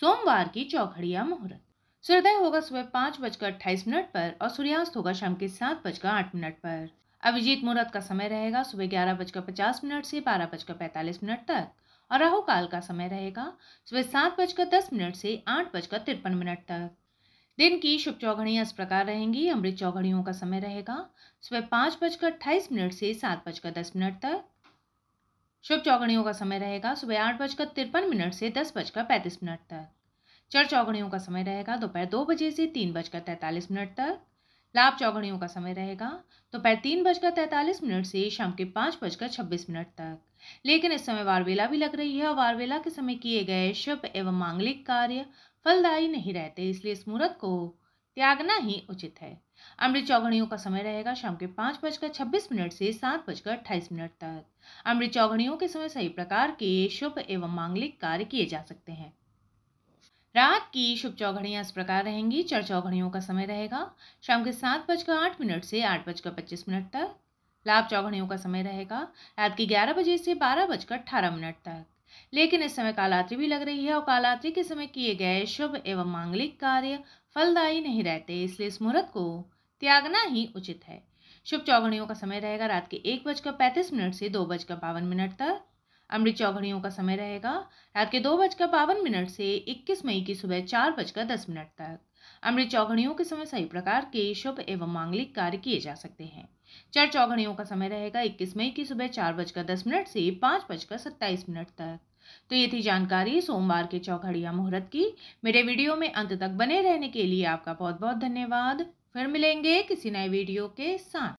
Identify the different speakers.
Speaker 1: सोमवार की चौखड़िया मुहूर्त सूर्योदय होगा सुबह पाँच बजकर अट्ठाईस मिनट पर और सूर्यास्त होगा शाम के सात बजकर आठ मिनट पर अभिजीत मुहूर्त का समय रहेगा सुबह ग्यारह बजकर पचास मिनट से बारह बजकर पैंतालीस मिनट तक और राहु काल का समय रहेगा सुबह सात बजकर दस मिनट से आठ बजकर तिरपन मिनट तक दिन की शुभ चौघड़ियाँ इस प्रकार रहेंगी अमृत चौघड़ियों का समय रहेगा सुबह पाँच बजकर अट्ठाईस मिनट से सात बजकर दस मिनट तक शुभ चौकड़ियों का समय रहेगा सुबह आठ बजकर तिरपन मिनट से दस बजकर पैंतीस मिनट तक चर चौकड़ियों का समय रहेगा दोपहर दो बजे से तीन बजकर तैंतालीस मिनट तक लाभ चौकड़ियों का समय रहेगा दोपहर तीन बजकर तैंतालीस मिनट से शाम के पाँच बजकर छब्बीस मिनट तक लेकिन इस समय वारवेला भी लग रही है और वारवेला के समय किए गए शुभ एवं मांगलिक कार्य फलदायी नहीं रहते इसलिए इस मुहूर्त को त्यागना ही उचित है अमृत चौघड़ियों का समय रहेगा शाम के पाँच बजकर छब्बीस मिनट से सात बजकर अट्ठाईस मिनट तक अमृत चौघड़ियों के समय सही प्रकार के शुभ एवं मांगलिक कार्य किए जा सकते हैं रात की शुभ चौघड़ियाँ इस प्रकार रहेंगी चर चौघड़ियों का समय रहेगा शाम के सात बजकर आठ मिनट से आठ बजकर पच्चीस मिनट तक लाभ चौघड़ियों का समय रहेगा रात के ग्यारह बजे से बारह बजकर अठारह मिनट तक लेकिन इस समय कालात्रि भी लग रही है और कालात्रि के समय किए गए शुभ एवं मांगलिक कार्य फलदायी नहीं रहते इसलिए इस मुहूर्त को त्यागना ही उचित है शुभ चौघड़ियों का समय रहेगा रात के एक बजकर पैंतीस मिनट से दो बजकर बावन मिनट तक अमृत चौघड़ियों का समय रहेगा रात के दो बजकर बावन मिनट से इक्कीस मई की सुबह चार बजकर दस मिनट तक अमृत चौघड़ियों के समय सही प्रकार के शुभ एवं मांगलिक कार्य किए जा सकते हैं चार चौघड़ियों का समय रहेगा 21 मई की सुबह चार बजकर दस मिनट से पाँच बजकर सत्ताईस मिनट तक तो ये थी जानकारी सोमवार के चौघड़िया मुहूर्त की मेरे वीडियो में अंत तक बने रहने के लिए आपका बहुत बहुत धन्यवाद फिर मिलेंगे किसी नए वीडियो के साथ